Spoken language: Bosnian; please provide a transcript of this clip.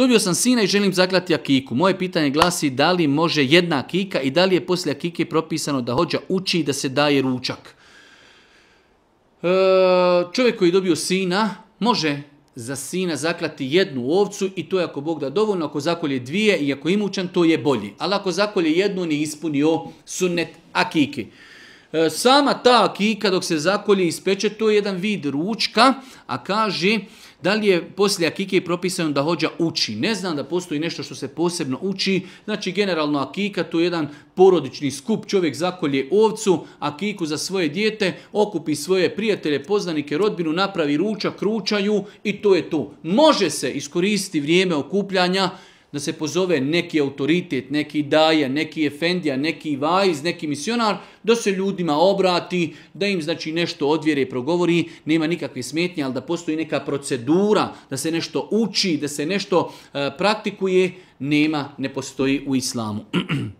Dobio sam sina i želim zaklati akiku. Moje pitanje glasi da li može jedna akika i da li je poslije akike propisano da hođa uči i da se daje ručak. E, čovjek koji je dobio sina može za sina zaklati jednu ovcu i to je ako Bog da dovoljno, ako zakolje dvije i ako imućan to je bolji. Ali ako zakolje jednu on je ispunio sunnet akike. E, sama ta kika dok se zakolje i ispeče, to je jedan vid ručka, a kaže da li je poslije akike propisano da hođa uči. Ne znam da postoji nešto što se posebno uči, znači generalno akika to je jedan porodični skup, čovjek zakolje ovcu, akiku za svoje dijete, okupi svoje prijatelje, poznanike, rodbinu, napravi ručak, ručaju i to je to. Može se iskoristiti vrijeme okupljanja, da se pozove neki autoritet, neki daja, neki efendija, neki vajz, neki misionar, da se ljudima obrati, da im znači nešto odvjere i progovori, nema nikakve smetnje, ali da postoji neka procedura, da se nešto uči, da se nešto uh, praktikuje, nema, ne postoji u islamu.